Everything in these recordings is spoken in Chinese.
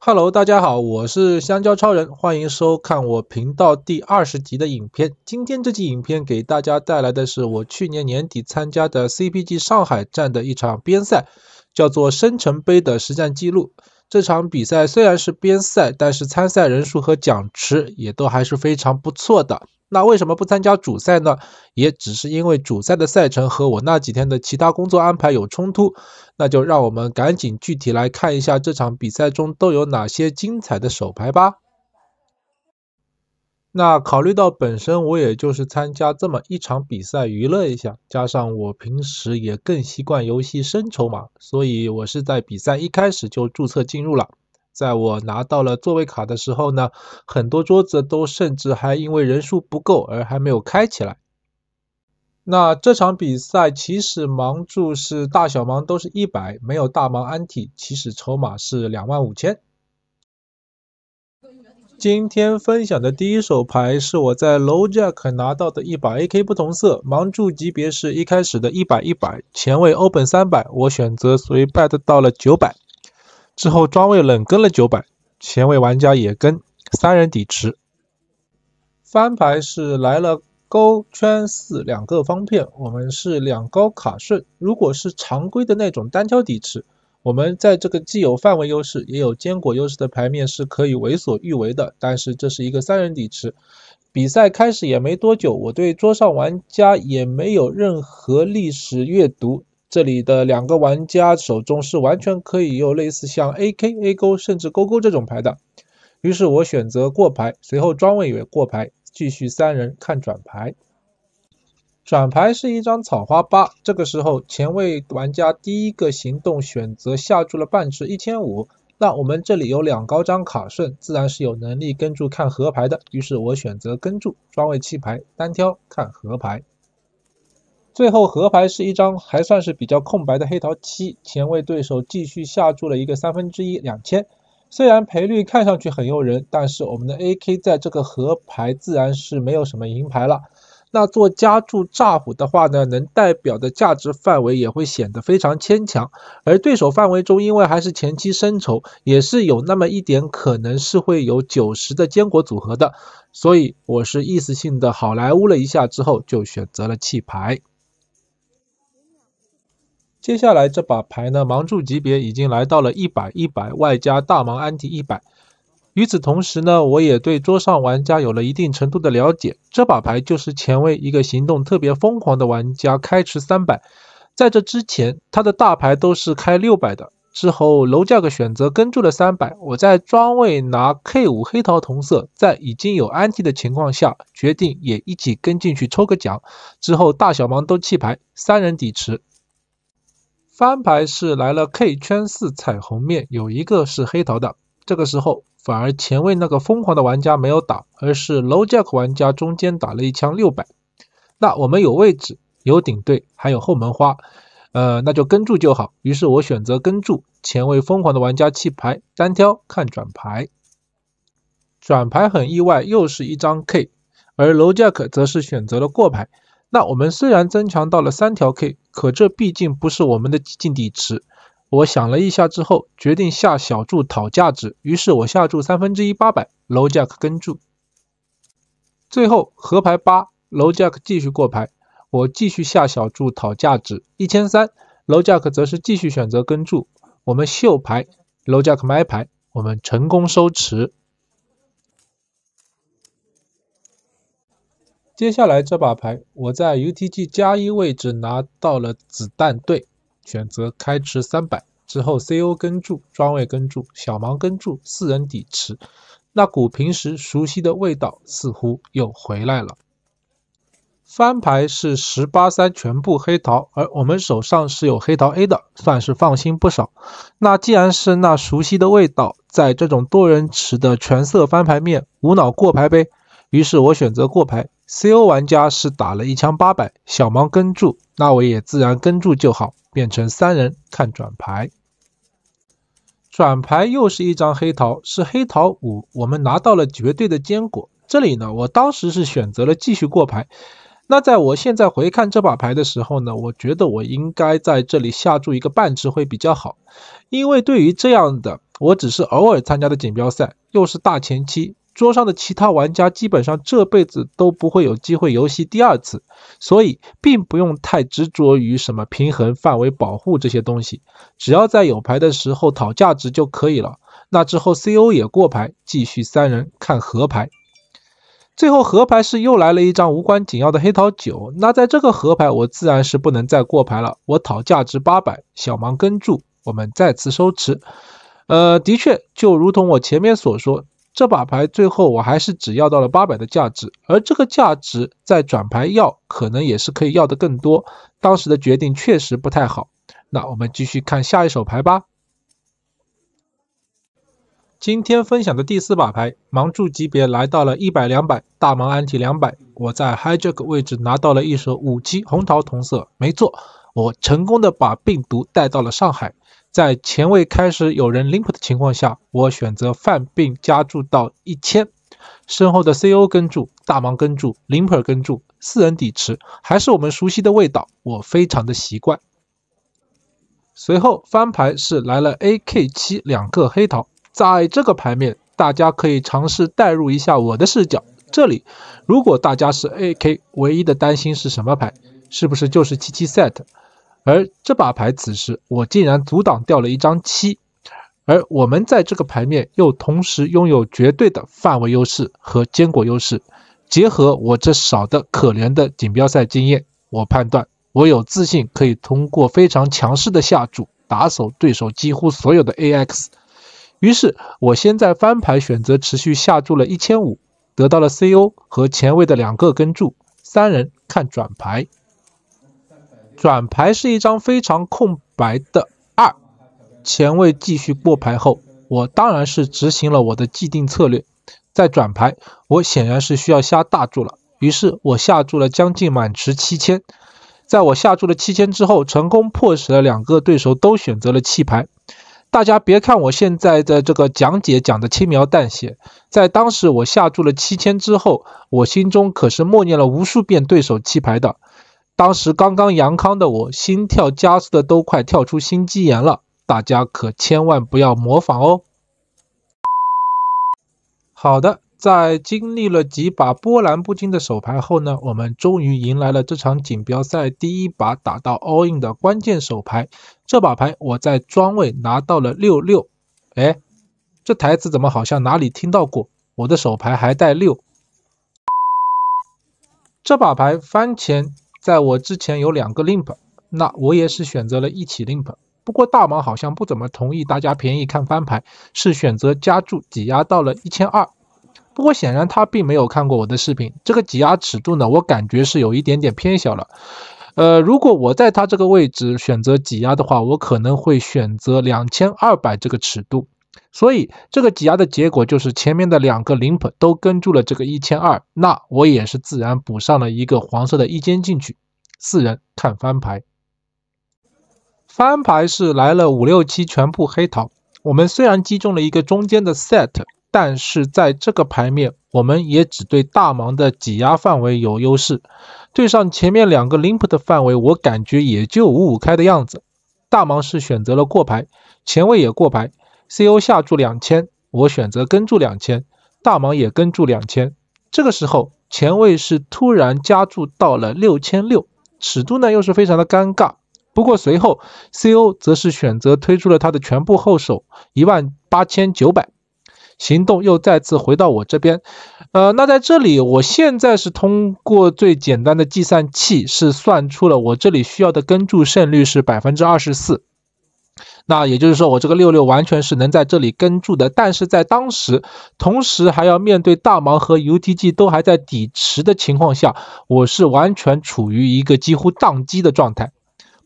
Hello，大家好，我是香蕉超人，欢迎收看我频道第二十集的影片。今天这集影片给大家带来的是我去年年底参加的 c p g 上海站的一场边赛，叫做“生辰杯”的实战记录。这场比赛虽然是边赛，但是参赛人数和奖池也都还是非常不错的。那为什么不参加主赛呢？也只是因为主赛的赛程和我那几天的其他工作安排有冲突。那就让我们赶紧具体来看一下这场比赛中都有哪些精彩的手牌吧。那考虑到本身我也就是参加这么一场比赛娱乐一下，加上我平时也更习惯游戏升筹码，所以我是在比赛一开始就注册进入了。在我拿到了座位卡的时候呢，很多桌子都甚至还因为人数不够而还没有开起来。那这场比赛起始盲注是大小盲都是一百，没有大盲 anti，起始筹码是两万五千。今天分享的第一手牌是我在 Low Jack 拿到的一把 AK，不同色，盲注级别是一开始的一百一百，前卫 Open 三百，我选择随 bet 到了九百，之后庄位冷跟了九百，前卫玩家也跟，三人底池翻牌是来了勾圈四两个方片，我们是两高卡顺，如果是常规的那种单挑底池。我们在这个既有范围优势也有坚果优势的牌面是可以为所欲为的，但是这是一个三人底池，比赛开始也没多久，我对桌上玩家也没有任何历史阅读，这里的两个玩家手中是完全可以有类似像 A K A 勾甚至勾勾这种牌的，于是我选择过牌，随后庄位也过牌，继续三人看转牌。转牌是一张草花八，这个时候前卫玩家第一个行动选择下注了半池一千五，那我们这里有两高张卡顺，自然是有能力跟注看和牌的，于是我选择跟注，双位弃牌单挑看和牌。最后和牌是一张还算是比较空白的黑桃七，前卫对手继续下注了一个三分之一两千，虽然赔率看上去很诱人，但是我们的 AK 在这个和牌自然是没有什么赢牌了。那做加注诈虎的话呢，能代表的价值范围也会显得非常牵强，而对手范围中，因为还是前期深仇，也是有那么一点可能是会有九十的坚果组合的，所以我是意思性的好莱坞了一下之后，就选择了弃牌。接下来这把牌呢，盲注级别已经来到了一百一百外加大盲安迪一百。与此同时呢，我也对桌上玩家有了一定程度的了解。这把牌就是前卫一个行动特别疯狂的玩家开池三百，在这之前他的大牌都是开六百的，之后楼价格选择跟住了三百。我在庄位拿 K 五黑桃同色，在已经有安 T 的情况下，决定也一起跟进去抽个奖。之后大小盲都弃牌，三人底池翻牌是来了 K 圈四彩虹面，有一个是黑桃的。这个时候。反而前卫那个疯狂的玩家没有打，而是 LoJack w 玩家中间打了一枪六百。那我们有位置，有顶队，还有后门花，呃，那就跟住就好。于是我选择跟住前卫疯狂的玩家弃牌单挑，看转牌。转牌很意外，又是一张 K，而 LoJack w 则是选择了过牌。那我们虽然增强到了三条 K，可这毕竟不是我们的进底池。我想了一下之后，决定下小注讨价值。于是我下注三分之一八百，Low Jack 跟注。最后合牌八，Low Jack 继续过牌，我继续下小注讨价值一千三，Low Jack 则是继续选择跟注。我们秀牌，Low Jack 买牌，我们成功收池。接下来这把牌，我在 UTG 加一位置拿到了子弹对。选择开池三百之后，CO 跟注，庄位跟注，小盲跟注，四人底池，那股平时熟悉的味道似乎又回来了。翻牌是十八三全部黑桃，而我们手上是有黑桃 A 的，算是放心不少。那既然是那熟悉的味道，在这种多人池的全色翻牌面，无脑过牌呗。于是我选择过牌。CO 玩家是打了一枪八百，小忙跟注，那我也自然跟注就好，变成三人看转牌。转牌又是一张黑桃，是黑桃五，我们拿到了绝对的坚果。这里呢，我当时是选择了继续过牌。那在我现在回看这把牌的时候呢，我觉得我应该在这里下注一个半只会比较好，因为对于这样的，我只是偶尔参加的锦标赛，又是大前期。桌上的其他玩家基本上这辈子都不会有机会游戏第二次，所以并不用太执着于什么平衡范围保护这些东西，只要在有牌的时候讨价值就可以了。那之后 CO 也过牌，继续三人看合牌。最后合牌是又来了一张无关紧要的黑桃九，那在这个合牌我自然是不能再过牌了，我讨价值八百，小盲跟注，我们再次收池。呃，的确，就如同我前面所说。这把牌最后我还是只要到了八百的价值，而这个价值在转牌要可能也是可以要的更多。当时的决定确实不太好。那我们继续看下一手牌吧。今天分享的第四把牌，盲注级别来到了一百两百，大盲安 n t 两百。我在 h i j a c k 位置拿到了一手五七红桃同色，没错，我成功的把病毒带到了上海。在前位开始有人 l i m p 的情况下，我选择犯病加注到一千，身后的 CO 跟注，大盲跟注，limper 跟注，四人底池还是我们熟悉的味道，我非常的习惯。随后翻牌是来了 AK7 两个黑桃，在这个牌面，大家可以尝试代入一下我的视角。这里如果大家是 AK，唯一的担心是什么牌？是不是就是七七 set？而这把牌，此时我竟然阻挡掉了一张七，而我们在这个牌面又同时拥有绝对的范围优势和坚果优势。结合我这少的可怜的锦标赛经验，我判断我有自信可以通过非常强势的下注打走对手几乎所有的 A X。于是，我先在翻牌选择持续下注了一千五，得到了 C O 和前卫的两个跟注，三人看转牌。转牌是一张非常空白的二，前卫继续过牌后，我当然是执行了我的既定策略，在转牌，我显然是需要下大注了。于是我下注了将近满池七千，在我下注了七千之后，成功迫使了两个对手都选择了弃牌。大家别看我现在的这个讲解讲的轻描淡写，在当时我下注了七千之后，我心中可是默念了无数遍对手弃牌的。当时刚刚阳康的我，心跳加速的都快跳出心肌炎了，大家可千万不要模仿哦。好的，在经历了几把波澜不惊的手牌后呢，我们终于迎来了这场锦标赛第一把打到 all in 的关键手牌。这把牌我在庄位拿到了六六，哎，这台词怎么好像哪里听到过？我的手牌还带六，这把牌翻前。在我之前有两个 limp，那我也是选择了一起 limp。不过大毛好像不怎么同意大家便宜看翻牌，是选择加注挤压到了一千二。不过显然他并没有看过我的视频，这个挤压尺度呢，我感觉是有一点点偏小了。呃，如果我在他这个位置选择挤压的话，我可能会选择两千二百这个尺度。所以这个挤压的结果就是前面的两个 limp 都跟住了这个一千二，那我也是自然补上了一个黄色的一间进去。四人看翻牌，翻牌是来了五六七全部黑桃。我们虽然击中了一个中间的 set，但是在这个牌面，我们也只对大盲的挤压范围有优势，对上前面两个 limp 的范围，我感觉也就五五开的样子。大盲是选择了过牌，前卫也过牌。CO 下注两千，我选择跟注两千，大盲也跟注两千。这个时候前卫是突然加注到了六千六，尺度呢又是非常的尴尬。不过随后 CO 则是选择推出了他的全部后手一万八千九百，行动又再次回到我这边。呃，那在这里我现在是通过最简单的计算器是算出了我这里需要的跟注胜率是百分之二十四。那也就是说，我这个六六完全是能在这里跟住的，但是在当时，同时还要面对大盲和 UTG 都还在底池的情况下，我是完全处于一个几乎宕机的状态。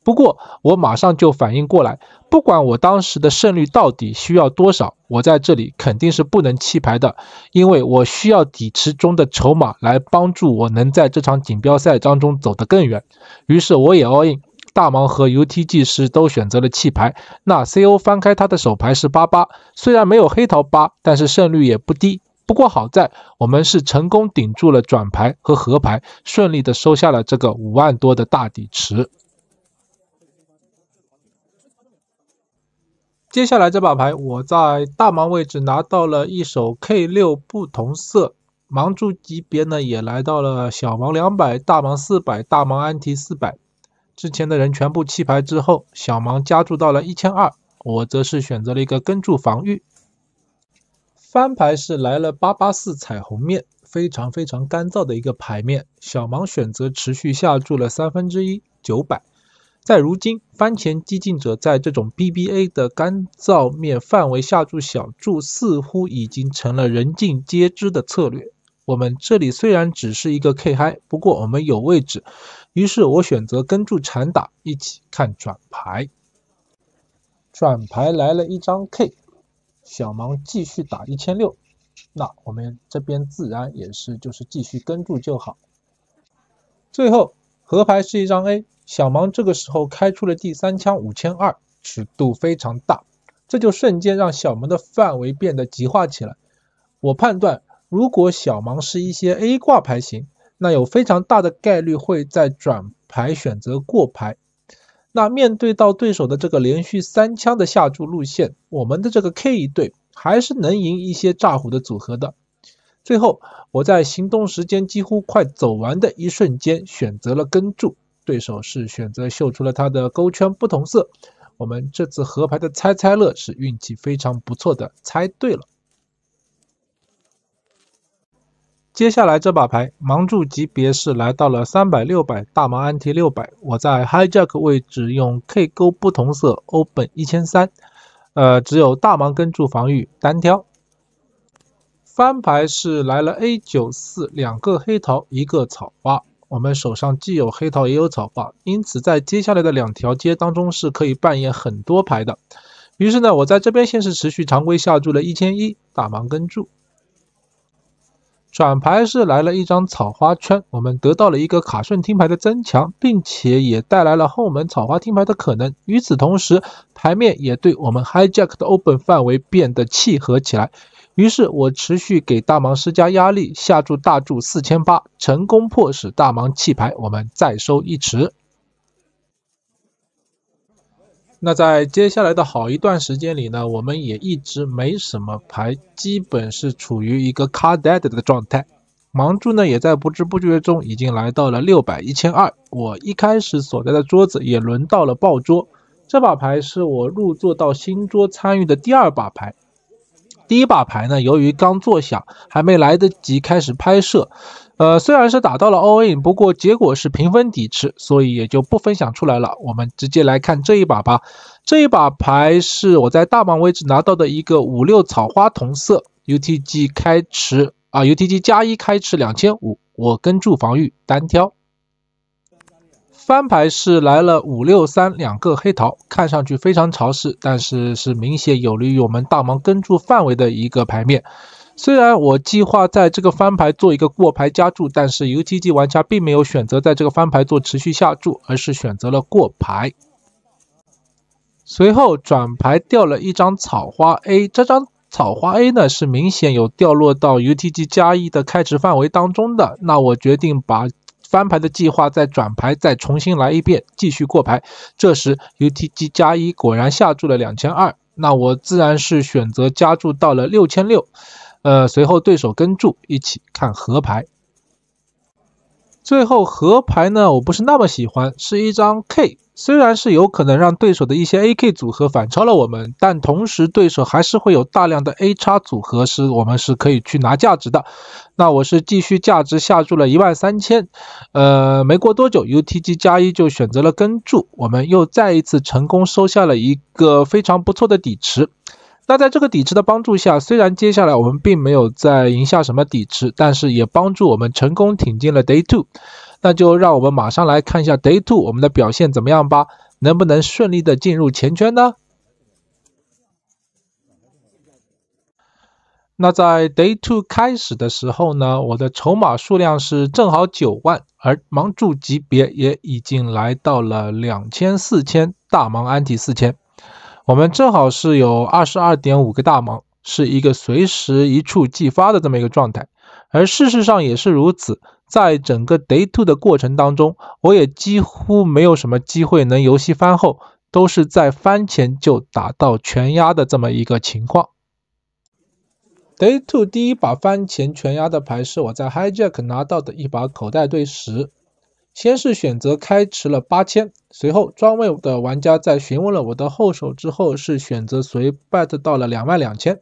不过我马上就反应过来，不管我当时的胜率到底需要多少，我在这里肯定是不能弃牌的，因为我需要底池中的筹码来帮助我能在这场锦标赛当中走得更远。于是我也 all in。大盲和 UT 技师都选择了弃牌。那 CO 翻开他的手牌是八八，虽然没有黑桃八，但是胜率也不低。不过好在我们是成功顶住了转牌和合牌，顺利的收下了这个五万多的大底池。接下来这把牌，我在大盲位置拿到了一手 K 六不同色，盲注级别呢也来到了小盲两百，大盲四百，大盲安提4 0四百。之前的人全部弃牌之后，小芒加注到了一千二，我则是选择了一个跟注防御。翻牌是来了八八四彩虹面，非常非常干燥的一个牌面，小芒选择持续下注了三分之一，九百。在如今翻前激进者在这种 BBA 的干燥面范围下注小注，似乎已经成了人尽皆知的策略。我们这里虽然只是一个 K 嗨，不过我们有位置。于是我选择跟住缠打，一起看转牌。转牌来了一张 K，小芒继续打一千六，那我们这边自然也是就是继续跟住就好。最后和牌是一张 A，小芒这个时候开出了第三枪五千二，尺度非常大，这就瞬间让小芒的范围变得极化起来。我判断，如果小芒是一些 A 挂牌型，那有非常大的概率会在转牌选择过牌。那面对到对手的这个连续三枪的下注路线，我们的这个 K 一队还是能赢一些炸虎的组合的。最后我在行动时间几乎快走完的一瞬间选择了跟注，对手是选择秀出了他的勾圈不同色。我们这次合牌的猜猜乐是运气非常不错的，猜对了。接下来这把牌盲注级别是来到了三百六百，大盲 NT 六百。我在 h i Jack 位置用 K 勾不同色 open 一千三，呃，只有大盲跟注防御单挑。翻牌是来了 A 九四，两个黑桃，一个草花。我们手上既有黑桃也有草花，因此在接下来的两条街当中是可以扮演很多牌的。于是呢，我在这边先是持续常规下注了一千一，大盲跟注。转牌是来了一张草花圈，我们得到了一个卡顺听牌的增强，并且也带来了后门草花听牌的可能。与此同时，牌面也对我们 hijack 的 open 范围变得契合起来。于是，我持续给大盲施加压力，下注大注四千八，成功迫使大盲弃牌。我们再收一池。那在接下来的好一段时间里呢，我们也一直没什么牌，基本是处于一个 card e a d 的状态。盲注呢，也在不知不觉中已经来到了六百一千二。我一开始所在的桌子也轮到了爆桌。这把牌是我入座到新桌参与的第二把牌，第一把牌呢，由于刚坐下，还没来得及开始拍摄。呃，虽然是打到了 all in，不过结果是平分底池，所以也就不分享出来了。我们直接来看这一把吧。这一把牌是我在大盲位置拿到的一个五六草花同色，UTG 开池啊，UTG 加一开池两千五，我跟住防御单挑。翻牌是来了五六三两个黑桃，看上去非常潮湿，但是是明显有利于我们大盲跟注范围的一个牌面。虽然我计划在这个翻牌做一个过牌加注，但是 U T G 玩家并没有选择在这个翻牌做持续下注，而是选择了过牌。随后转牌掉了一张草花 A，这张草花 A 呢是明显有掉落到 U T G 加一的开池范围当中的。那我决定把翻牌的计划再转牌，再重新来一遍，继续过牌。这时 U T G 加一果然下注了两千二，那我自然是选择加注到了六千六。呃，随后对手跟注，一起看河牌。最后河牌呢，我不是那么喜欢，是一张 K。虽然是有可能让对手的一些 AK 组合反超了我们，但同时对手还是会有大量的 A 叉组合，是我们是可以去拿价值的。那我是继续价值下注了一万三千。呃，没过多久，UTG 加一就选择了跟注，我们又再一次成功收下了一个非常不错的底池。那在这个底池的帮助下，虽然接下来我们并没有再赢下什么底池，但是也帮助我们成功挺进了 Day Two。那就让我们马上来看一下 Day Two 我们的表现怎么样吧，能不能顺利的进入前圈呢？那在 Day Two 开始的时候呢，我的筹码数量是正好九万，而盲注级别也已经来到了两千四千，大盲安迪四千。我们正好是有二十二点五个大盲，是一个随时一触即发的这么一个状态，而事实上也是如此。在整个 Day Two 的过程当中，我也几乎没有什么机会能游戏翻后，都是在翻前就打到全压的这么一个情况。Day Two 第一把翻前全压的牌是我在 Hijack 拿到的一把口袋对十。先是选择开持了八千，随后专位的玩家在询问了我的后手之后，是选择随 bet 到了两万两千。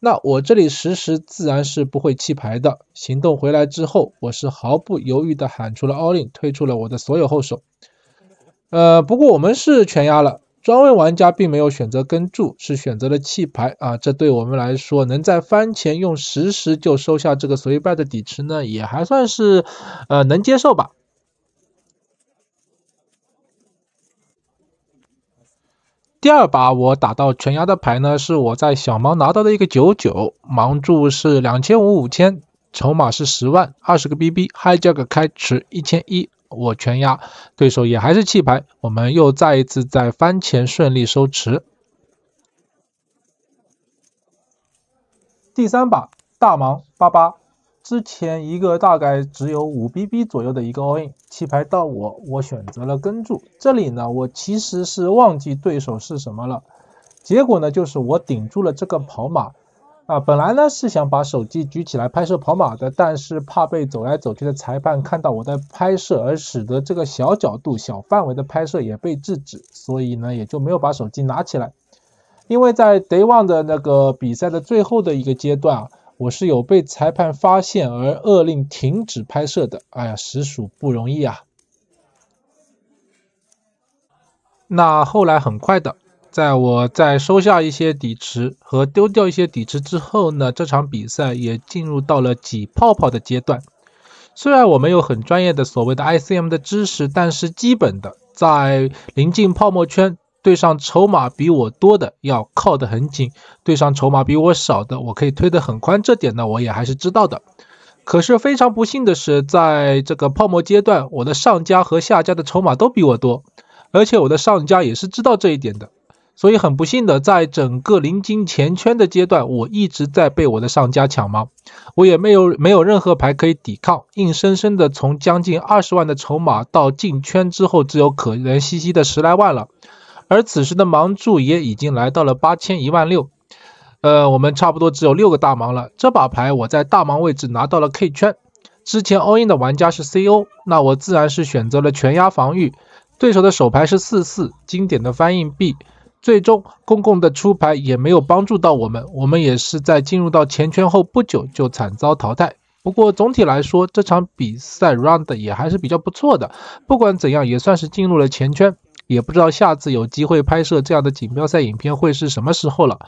那我这里实时自然是不会弃牌的，行动回来之后，我是毫不犹豫的喊出了 all in，推出了我的所有后手。呃，不过我们是全压了。专位玩家并没有选择跟注，是选择了弃牌啊！这对我们来说，能在番前用实时就收下这个随败的底池呢，也还算是呃能接受吧。第二把我打到全压的牌呢，是我在小盲拿到的一个九九，盲注是两千五五千。筹码是十万，二十个 bb，high j 开池一千一，我全压，对手也还是弃牌，我们又再一次在翻前顺利收池。第三把大盲八八，之前一个大概只有五 bb 左右的一个 all in，弃牌到我，我选择了跟注。这里呢，我其实是忘记对手是什么了，结果呢，就是我顶住了这个跑马。啊，本来呢是想把手机举起来拍摄跑马的，但是怕被走来走去的裁判看到我在拍摄，而使得这个小角度、小范围的拍摄也被制止，所以呢也就没有把手机拿起来。因为在 Day One 的那个比赛的最后的一个阶段啊，我是有被裁判发现而恶令停止拍摄的，哎呀，实属不容易啊。那后来很快的。在我在收下一些底池和丢掉一些底池之后呢，这场比赛也进入到了挤泡泡的阶段。虽然我没有很专业的所谓的 ICM 的知识，但是基本的在临近泡沫圈，对上筹码比我多的要靠得很紧，对上筹码比我少的，我可以推得很宽。这点呢，我也还是知道的。可是非常不幸的是，在这个泡沫阶段，我的上家和下家的筹码都比我多，而且我的上家也是知道这一点的。所以很不幸的，在整个临近前圈的阶段，我一直在被我的上家抢盲，我也没有没有任何牌可以抵抗，硬生生的从将近二十万的筹码到进圈之后只有可怜兮兮的十来万了。而此时的盲注也已经来到了八千一万六，呃，我们差不多只有六个大盲了。这把牌我在大盲位置拿到了 K 圈，之前 all in 的玩家是 CO，那我自然是选择了全压防御。对手的手牌是四四，经典的翻印币。最终，公共的出牌也没有帮助到我们，我们也是在进入到前圈后不久就惨遭淘汰。不过总体来说，这场比赛 round 也还是比较不错的，不管怎样，也算是进入了前圈。也不知道下次有机会拍摄这样的锦标赛影片会是什么时候了。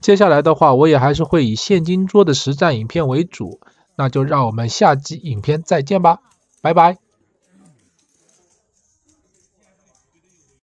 接下来的话，我也还是会以现金桌的实战影片为主，那就让我们下集影片再见吧，拜拜。